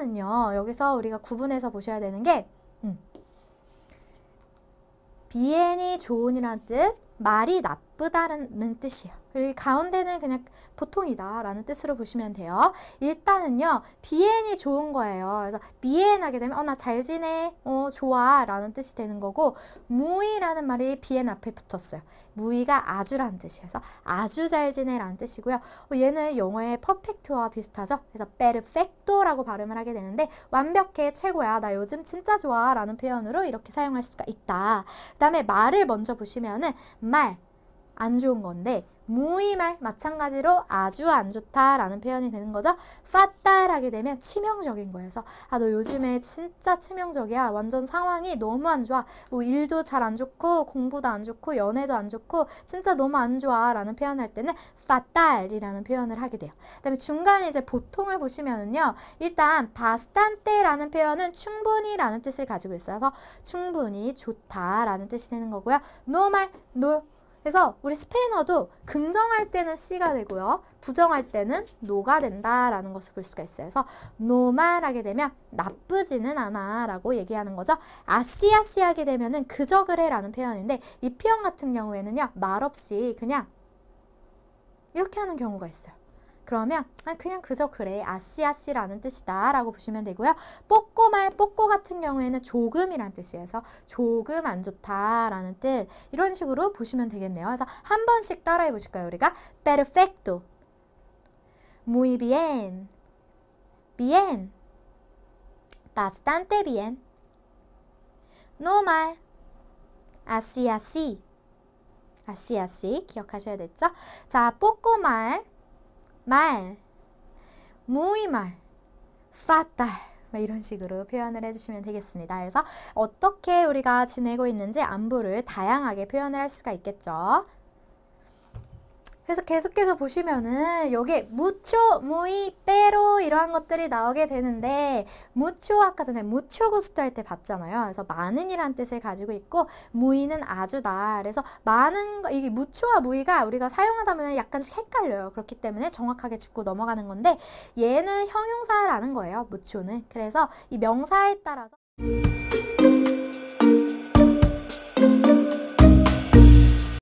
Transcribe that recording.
하나는요. 여기서 우리가 구분해서 보셔야 되는 게 음, 비엔이 좋은이란 뜻, 말이 나쁘다는 뜻이에요. 그리고 가운데는 그냥 보통이다라는 뜻으로 보시면 돼요. 일단은요, 비엔이 좋은 거예요. 그래서 비엔 하게 되면 어, 나 잘 지내, 어, 좋아 라는 뜻이 되는 거고 무이라는 말이 비엔 앞에 붙었어요. 무이가 아주라는 뜻이에요그래서 아주 잘 지내 라는 뜻이고요. 어, 얘는 영어의 퍼펙트와 비슷하죠. 그래서 베르 r f 라고 발음을 하게 되는데 완벽해, 최고야, 나 요즘 진짜 좋아 라는 표현으로 이렇게 사용할 수가 있다. 그 다음에 말을 먼저 보시면은 정말 안 좋은 건데 무의말 마찬가지로 아주 안 좋다라는 표현이 되는 거죠. 빠따라게 되면 치명적인 거예서아너 요즘에 진짜 치명적이야. 완전 상황이 너무 안 좋아. 뭐 일도 잘 안 좋고 공부도 안 좋고 연애도 안 좋고 진짜 너무 안 좋아라는 표현할 때는 빠딸이라는 표현을 하게 돼요. 그다음에 중간에 이제 보통을 보시면은요. 일단 바스탄테라는 표현은 충분히라는 뜻을 가지고 있어서 충분히 좋다라는 뜻이 되는 거고요. 노말 노 그래서 우리 스페인어도 긍정할 때는 C가 되고요. 부정할 때는 노가 된다라는 것을 볼 수가 있어요. 그래서 노만 하게 되면 나쁘지는 않아 라고 얘기하는 거죠. 아시아시 하게 되면 은 그저 그래 라는 표현인데 이 표현 같은 경우에는요. 말없이 그냥 이렇게 하는 경우가 있어요. 그러면 아, 그냥 그저 그래 아시아시라는 뜻이다 라고 보시면 되고요. 뽀꼬말 뽀꼬 같은 경우에는 조금이란 뜻이어서 조금 안 좋다라는 뜻 이런 식으로 보시면 되겠네요. 그래서 한 번씩 따라해 보실까요? 우리가 perfecto, muy bien, bien, bastante bien, normal, así así, así así 기억하셔야 됐죠? 자, poco mal, mal, muy mal, fatal 이런 식으로 표현을 해주시면 되겠습니다. 그래서 어떻게 우리가 지내고 있는지 안부를 다양하게 표현을 할 수가 있겠죠. 그래서 계속해서 보시면은 여기에 무초, 무이, 빼로 이러한 것들이 나오게 되는데 무초 아까 전에 무초 구스토 할때 봤잖아요. 그래서 많은이란 뜻을 가지고 있고 무이는 아주다. 그래서 많은 거, 이게 무초와 무이가 우리가 사용하다 보면 약간씩 헷갈려요. 그렇기 때문에 정확하게 짚고 넘어가는 건데 얘는 형용사라는 거예요. 무초는. 그래서 이 명사에 따라서